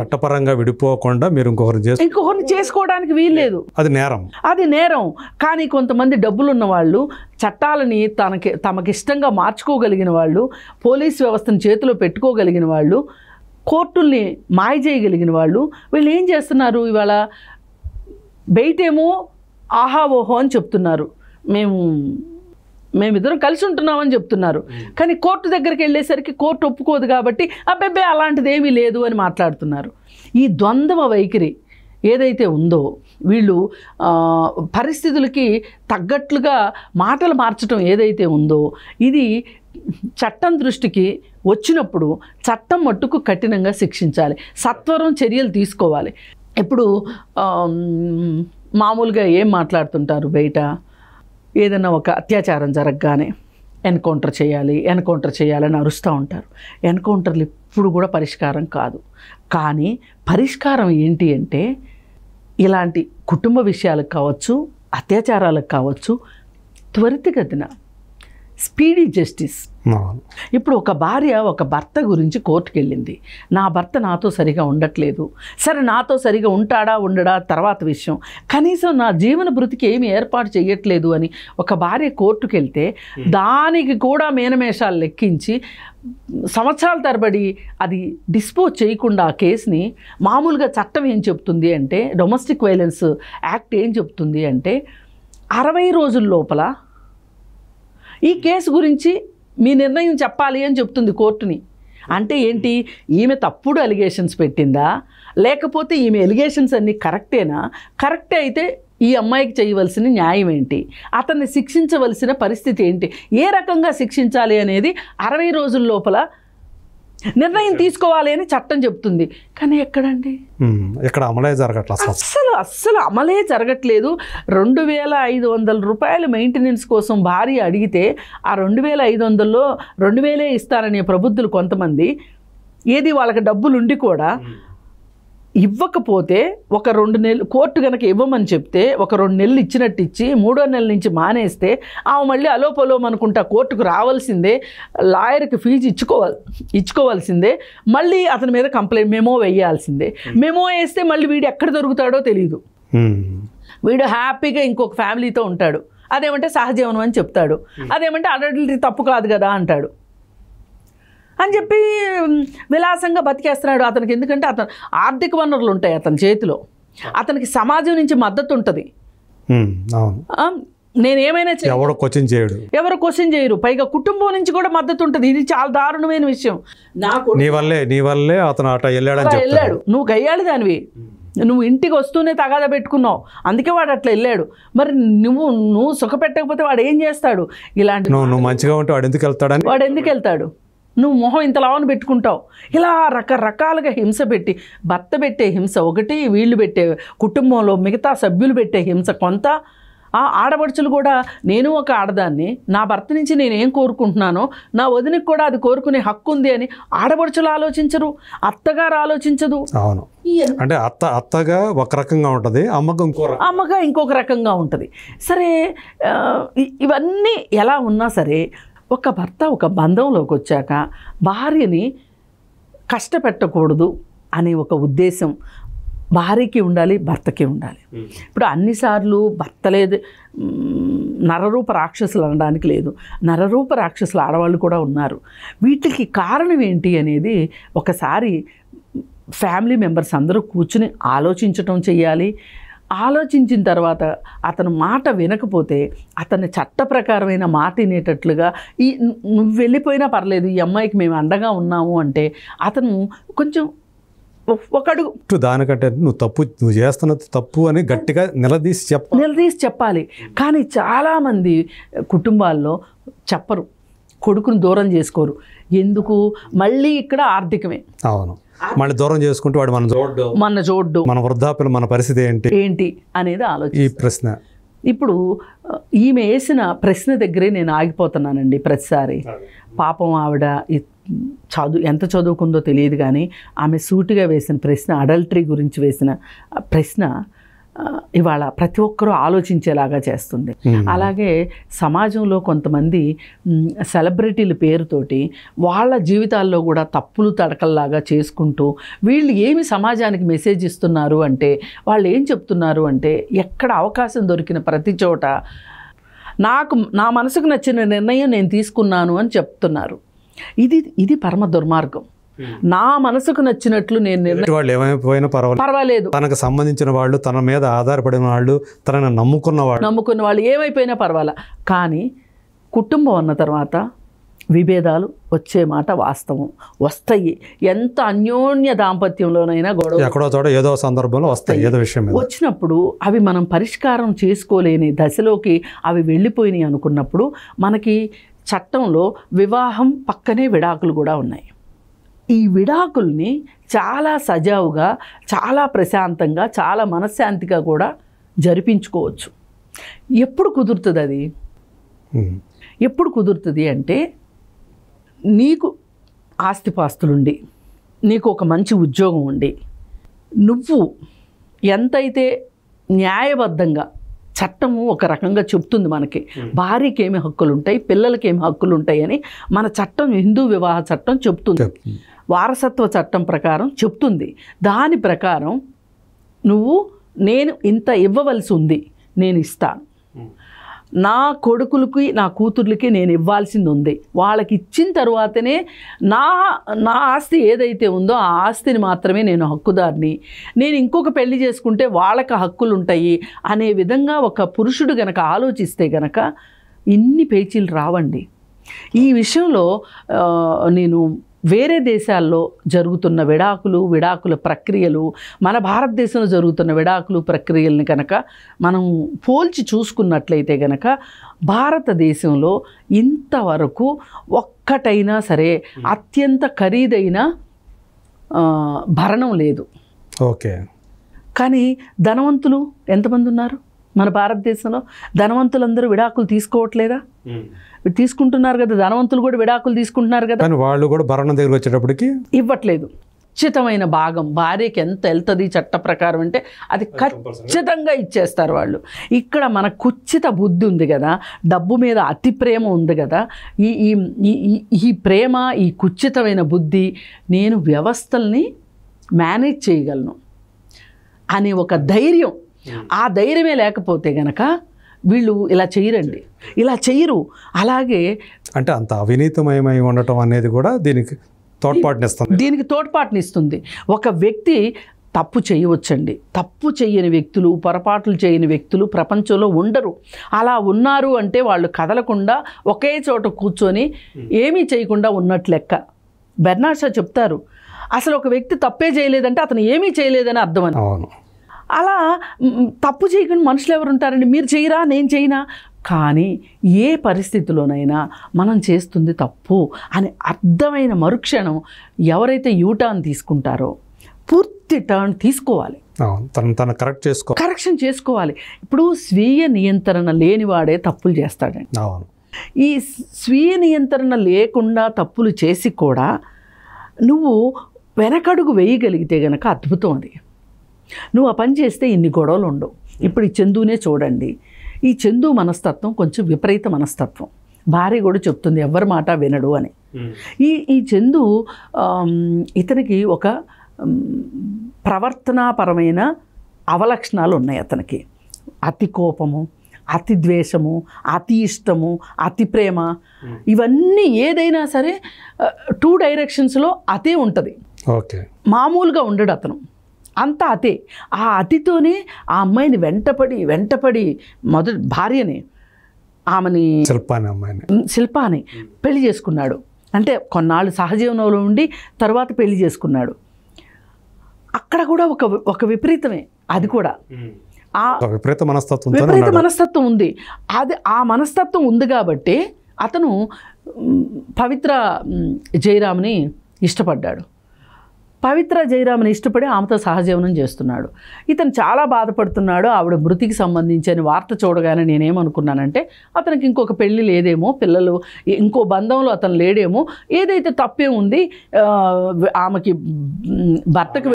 చట్టపరంగా విడిపోకుండా మీరు ఇంకొకరిని చేసి ఇంకొకరిని చేసుకోవడానికి వీల్లేదు అది నేరం అది నేరం కానీ కొంతమంది డబ్బులు ఉన్న వాళ్ళు చట్టాలని తనకి తమకిష్టంగా మార్చుకోగలిగిన వాళ్ళు పోలీస్ వ్యవస్థను చేతిలో పెట్టుకోగలిగిన వాళ్ళు కోర్టుల్ని మాయ చేయగలిగిన వాళ్ళు వీళ్ళు ఏం చేస్తున్నారు ఇవాళ బయటేమో ఆహా ఓహో అని చెప్తున్నారు మేము మేమిద్దరం కలిసి ఉంటున్నామని చెప్తున్నారు కానీ కోర్టు దగ్గరికి వెళ్ళేసరికి కోర్టు ఒప్పుకోదు కాబట్టి అబ్బాయి అలాంటిది ఏమీ లేదు అని మాట్లాడుతున్నారు ఈ ద్వంద్వ వైఖరి ఏదైతే ఉందో వీళ్ళు పరిస్థితులకి తగ్గట్లుగా మాటలు మార్చడం ఏదైతే ఉందో ఇది చట్టం దృష్టికి వచ్చినప్పుడు చట్టం మట్టుకు కఠినంగా శిక్షించాలి సత్వరం చర్యలు తీసుకోవాలి ఇప్పుడు మామూలుగా ఏం మాట్లాడుతుంటారు బయట ఏదైనా ఒక అత్యాచారం జరగగానే ఎన్కౌంటర్ చేయాలి ఎన్కౌంటర్ చేయాలని అరుస్తూ ఉంటారు ఎన్కౌంటర్లు ఇప్పుడు కూడా పరిష్కారం కాదు కానీ పరిష్కారం ఏంటి అంటే ఇలాంటి కుటుంబ విషయాలకు కావచ్చు అత్యాచారాలకు కావచ్చు త్వరితగతిన స్పీడీ జస్టిస్ ఇప్పుడు ఒక భార్య ఒక భర్త గురించి కోర్టుకు వెళ్ళింది నా భర్త నాతో సరిగా ఉండట్లేదు సరే నాతో సరిగా ఉంటాడా ఉండడా తర్వాత విషయం కనీసం నా జీవన బృతికి ఏమి ఏర్పాటు చేయట్లేదు అని ఒక భార్య కోర్టుకు వెళ్తే దానికి కూడా మేనమేషాలు లెక్కించి సంవత్సరాల తరబడి అది డిస్పోజ్ చేయకుండా ఆ కేసుని మామూలుగా చట్టం ఏం చెప్తుంది అంటే డొమెస్టిక్ వైలెన్స్ యాక్ట్ ఏం చెప్తుంది అంటే అరవై రోజుల లోపల ఈ కేసు గురించి మీ నిర్ణయం చెప్పాలి అని చెప్తుంది కోర్టుని అంటే ఏంటి ఈమె తప్పుడు అలిగేషన్స్ పెట్టిందా లేకపోతే ఈమె ఎలిగేషన్స్ అన్నీ కరెక్టేనా కరెక్టే అయితే ఈ అమ్మాయికి చేయవలసిన న్యాయం ఏంటి అతన్ని శిక్షించవలసిన పరిస్థితి ఏంటి ఏ రకంగా శిక్షించాలి అనేది అరవై రోజుల లోపల నిర్ణయం తీసుకోవాలి అని చట్టం చెప్తుంది కానీ ఎక్కడండి ఎక్కడ అమలే జరగట్లేదు అస్సలు అస్సలు అమలే జరగట్లేదు రెండు వేల ఐదు వందల రూపాయలు మెయింటెనెన్స్ కోసం భార్య అడిగితే ఆ రెండు వేల ఐదు వందల్లో రెండు వేలే ఇస్తారనే ప్రబుద్ధులు కొంతమంది ఏది వాళ్ళకి డబ్బులుండి కూడా ఇవ్వకపోతే ఒక రెండు నెలలు కోర్టు కనుక ఇవ్వమని చెప్తే ఒక రెండు నెలలు ఇచ్చినట్టు ఇచ్చి మూడో నెల నుంచి మానేస్తే ఆమె మళ్ళీ అలోపలోం అనుకుంటా కోర్టుకు రావాల్సిందే లాయర్కి ఫీజు ఇచ్చుకోవాలి ఇచ్చుకోవాల్సిందే మళ్ళీ అతని మీద కంప్లైంట్ మెమో వేయాల్సిందే hmm. మెమో వేస్తే మళ్ళీ వీడు ఎక్కడ దొరుకుతాడో తెలియదు hmm. వీడు హ్యాపీగా ఇంకొక ఫ్యామిలీతో ఉంటాడు అదేమంటే సహజీవనం అని చెప్తాడు hmm. అదేమంటే అడల్టరీ తప్పు కాదు కదా అంటాడు అని చెప్పి విలాసంగా బతికేస్తున్నాడు అతనికి ఎందుకంటే అతను ఆర్థిక వనరులు ఉంటాయి అతని చేతిలో అతనికి సమాజం నుంచి మద్దతు ఉంటుంది నేనేమైనా ఎవరు క్వశ్చన్ చేయడు ఎవరు క్వశ్చన్ చేయరు పైగా కుటుంబం నుంచి కూడా మద్దతు ఉంటుంది ఇది చాలా దారుణమైన విషయం నాకు నీ వల్లే నీ వల్లే అతను అట వెళ్ళాడు వెళ్ళాడు నువ్వు గయ్యాడు దానివి నువ్వు ఇంటికి వస్తూనే తగాదా పెట్టుకున్నావు అందుకే వాడు అట్లా వెళ్ళాడు మరి నువ్వు నువ్వు సుఖపెట్టకపోతే వాడు ఏం చేస్తాడు ఇలాంటి నువ్వు మంచిగా ఉంటే వాడు ఎందుకు వెళ్తాడు వాడు ఎందుకు వెళ్తాడు నువ్వు మొహం ఇంత లావని పెట్టుకుంటావు ఇలా రకరకాలుగా హింస పెట్టి భర్త పెట్టే హింస ఒకటి వీళ్ళు పెట్టే కుటుంబంలో మిగతా సభ్యులు పెట్టే హింస కొంత ఆ ఆడపడుచులు కూడా నేను ఒక ఆడదాన్ని నా భర్త నుంచి నేనేం కోరుకుంటున్నానో నా వదినకి కూడా అది కోరుకునే హక్కు ఉంది అని ఆడపడుచులు ఆలోచించరు అత్తగారు ఆలోచించదు అవును అంటే అత్త అత్తగా ఒక రకంగా ఉంటుంది అమ్మగా ఇంకో అమ్మగా ఇంకొక రకంగా ఉంటుంది సరే ఇవన్నీ ఎలా ఉన్నా సరే ఒక భర్త ఒక బంధంలోకి వచ్చాక భార్యని కష్టపెట్టకూడదు అనే ఒక ఉద్దేశం భార్యకి ఉండాలి భర్తకి ఉండాలి ఇప్పుడు అన్నిసార్లు భర్త లేదు నరరూప రాక్షసులు అనడానికి లేదు నరరూప రాక్షసులు ఆడవాళ్ళు కూడా ఉన్నారు వీటికి కారణం ఏంటి అనేది ఒకసారి ఫ్యామిలీ మెంబర్స్ అందరూ కూర్చుని ఆలోచించటం చేయాలి ఆలోచించిన తర్వాత అతను మాట వినకపోతే అతని చట్ట ప్రకారమైన మాట తినేటట్లుగా ఈ నువ్వు వెళ్ళిపోయినా పర్లేదు ఈ అమ్మాయికి మేము అండగా ఉన్నాము అంటే అతను కొంచెం ఒకడు దానికంటే నువ్వు తప్పు నువ్వు చేస్తున్న తప్పు అని గట్టిగా నిలదీసి చెప్ప నిలదీసి చెప్పాలి కానీ చాలామంది కుటుంబాల్లో చెప్పరు కొడుకును దూరం చేసుకోరు ఎందుకు మళ్ళీ ఇక్కడ ఆర్థికమే అవును మన దూరం చేసుకుంటూ వాడు మన చూడ్డు మన చూడ్డు మన వృద్ధాప్యం మన పరిస్థితి ఏంటి ఏంటి అనేది ఆలోచన ఈ ప్రశ్న ఇప్పుడు ఈమె వేసిన ప్రశ్న దగ్గరే నేను ఆగిపోతున్నానండి ప్రతిసారి పాపం ఆవిడ చదువు ఎంత చదువుకుందో తెలియదు కానీ ఆమె సూటిగా వేసిన ప్రశ్న అడల్టరీ గురించి వేసిన ప్రశ్న ఇవాళ ప్రతి ఒక్కరూ ఆలోచించేలాగా చేస్తుంది అలాగే సమాజంలో కొంతమంది సెలబ్రిటీల పేరుతోటి వాళ్ళ జీవితాల్లో కూడా తప్పులు తడకల్లాగా చేసుకుంటూ వీళ్ళు ఏమి సమాజానికి మెసేజ్ ఇస్తున్నారు అంటే వాళ్ళు ఏం చెప్తున్నారు అంటే ఎక్కడ అవకాశం దొరికిన ప్రతి చోట నాకు నా మనసుకు నచ్చిన నిర్ణయం నేను తీసుకున్నాను అని చెప్తున్నారు ఇది ఇది పరమ దుర్మార్గం నా మనసుకు నచ్చినట్లు నేను వాళ్ళు ఏమైపోయినా పర్వాలేదు పర్వాలేదు తనకు సంబంధించిన వాళ్ళు తన మీద ఆధారపడిన వాళ్ళు తనను నమ్ముకున్న వాళ్ళు నమ్ముకున్న వాళ్ళు ఏమైపోయినా పర్వాలే కానీ కుటుంబం అన్న తర్వాత విభేదాలు వచ్చే మాట వాస్తవం వస్తాయి ఎంత అన్యోన్య దాంపత్యంలోనైనా గొడవ ఎక్కడో చోట ఏదో సందర్భంలో వస్తాయి ఏదో విషయం వచ్చినప్పుడు అవి మనం పరిష్కారం చేసుకోలేని దశలోకి అవి వెళ్ళిపోయినాయి అనుకున్నప్పుడు మనకి చట్టంలో వివాహం పక్కనే విడాకులు కూడా ఉన్నాయి ఈ విడాకుల్ని చాలా సజావుగా చాలా ప్రశాంతంగా చాలా మనశ్శాంతిగా కూడా జరిపించుకోవచ్చు ఎప్పుడు కుదురుతుంది అది ఎప్పుడు కుదురుతుంది అంటే నీకు ఆస్తిపాస్తులుండి నీకు ఒక మంచి ఉద్యోగం ఉండి నువ్వు ఎంతైతే న్యాయబద్ధంగా చట్టం ఒక రకంగా చెప్తుంది మనకి భార్యకి ఏమి హక్కులు ఉంటాయి పిల్లలకి ఏమి హక్కులు ఉంటాయి అని మన చట్టం హిందూ వివాహ చట్టం చెప్తుంది వారసత్వ చట్టం ప్రకారం చెప్తుంది దాని ప్రకారం నువ్వు నేను ఇంత ఇవ్వవలసి ఉంది నేను ఇస్తాను నా కొడుకులకి నా కూతుర్లకి నేను ఇవ్వాల్సింది ఉంది వాళ్ళకి ఇచ్చిన తర్వాతనే నా నా ఆస్తి ఏదైతే ఉందో ఆ ఆస్తిని మాత్రమే నేను హక్కుదారిని నేను ఇంకొక పెళ్లి చేసుకుంటే వాళ్ళకి హక్కులు ఉంటాయి అనే విధంగా ఒక పురుషుడు గనక ఆలోచిస్తే గనక ఇన్ని పేచీలు రావండి ఈ విషయంలో నేను వేరే దేశాల్లో జరుగుతున్న విడాకులు విడాకుల ప్రక్రియలు మన భారతదేశంలో జరుగుతున్న విడాకులు ప్రక్రియల్ని కనుక మనం పోల్చి చూసుకున్నట్లయితే కనుక భారతదేశంలో ఇంతవరకు ఒక్కటైనా సరే అత్యంత ఖరీదైన భరణం లేదు ఓకే కానీ ధనవంతులు ఎంతమంది ఉన్నారు మన భారతదేశంలో ధనవంతులందరూ విడాకులు తీసుకోవట్లేదా తీసుకుంటున్నారు కదా ధనవంతులు కూడా విడాకులు తీసుకుంటున్నారు కదా వాళ్ళు కూడా భరణం దగ్గర వచ్చేటప్పటికి ఇవ్వట్లేదు ఖచ్చితమైన భాగం భార్యకి ఎంత వెళ్తుంది చట్ట ప్రకారం అంటే అది ఖచ్చితంగా ఇచ్చేస్తారు వాళ్ళు ఇక్కడ మన కుచ్చిత బుద్ధి ఉంది కదా డబ్బు మీద అతి ప్రేమ ఉంది కదా ఈ ఈ ప్రేమ ఈ కుచ్చితమైన బుద్ధి నేను వ్యవస్థల్ని మేనేజ్ చేయగలను అనే ఒక ధైర్యం Hmm. ఆ ధైర్యమే లేకపోతే గనక వీళ్ళు ఇలా చేయరండి ఇలా చేయరు అలాగే అంటే అంత అవినీతమయమై ఉండటం అనేది కూడా దీనికి తోడ్పాటునిస్తుంది దీనికి తోడ్పాటునిస్తుంది ఒక వ్యక్తి తప్పు చేయవచ్చండి తప్పు చేయని వ్యక్తులు పొరపాట్లు చేయని వ్యక్తులు ప్రపంచంలో ఉండరు అలా ఉన్నారు అంటే వాళ్ళు కదలకుండా ఒకే చోట కూర్చొని hmm. ఏమీ చేయకుండా ఉన్నట్లు లెక్క బెర్నాషా చెప్తారు అసలు ఒక వ్యక్తి తప్పే చేయలేదంటే అతను ఏమీ చేయలేదని అర్థమని అవును అలా తప్పు చేయకుండా మనుషులు ఎవరు ఉంటారండి మీరు చేయరా నేను చేయనా కానీ ఏ పరిస్థితిలోనైనా మనం చేస్తుంది తప్పు అని అర్థమైన మరుక్షణం ఎవరైతే యూటర్న్ తీసుకుంటారో పూర్తి టర్న్ తీసుకోవాలి తను తను కరెక్ట్ చేసుకో కరెక్షన్ చేసుకోవాలి ఇప్పుడు స్వీయ నియంత్రణ లేనివాడే తప్పులు చేస్తాడండి ఈ స్వీయ నియంత్రణ లేకుండా తప్పులు చేసి కూడా నువ్వు వెనకడుగు వేయగలిగితే గనక అద్భుతం అది నువ్వు ఆ పని చేస్తే ఇన్ని గొడవలు ఉండవు hmm. ఇప్పుడు ఈ చందునే చూడండి ఈ చందు మనస్తత్వం కొంచెం విపరీత మనస్తత్వం భార్య కూడా చెప్తుంది ఎవరి మాట వినడు అని hmm. ఈ ఈ చందు ఇతనికి ఒక ప్రవర్తనాపరమైన అవలక్షణాలు ఉన్నాయి అతనికి అతి కోపము అతి ద్వేషము అతి ఇష్టము అతి ప్రేమ hmm. ఇవన్నీ ఏదైనా సరే టూ డైరెక్షన్స్లో అతే ఉంటుంది ఓకే మామూలుగా ఉండడు అతను అంత అతి ఆ అతితోనే ఆ అమ్మాయిని వెంటపడి వెంటపడి మొదటి భార్యని ఆమెని శిల్పాని అమ్మాయిని శిల్పాని పెళ్లి చేసుకున్నాడు అంటే కొన్నాళ్ళు సహజీవనంలో ఉండి తర్వాత పెళ్లి చేసుకున్నాడు అక్కడ కూడా ఒక ఒక విపరీతమే అది కూడా ఆ విపరీత మనస్తత్వం విపరీత మనస్తత్వం ఉంది అది ఆ మనస్తత్వం ఉంది కాబట్టి అతను పవిత్ర జయరామ్ని ఇష్టపడ్డాడు పవిత్ర జయరామ్ని ఇష్టపడి ఆమెతో సహజీవనం చేస్తున్నాడు ఇతను చాలా బాధపడుతున్నాడు ఆవిడ మృతికి సంబంధించిన వార్త చూడగానే నేనేమనుకున్నానంటే అతనికి ఇంకొక పెళ్ళి లేదేమో పిల్లలు ఇంకో బంధంలో అతను లేడేమో ఏదైతే తప్పే ఉంది ఆమెకి భర్తకు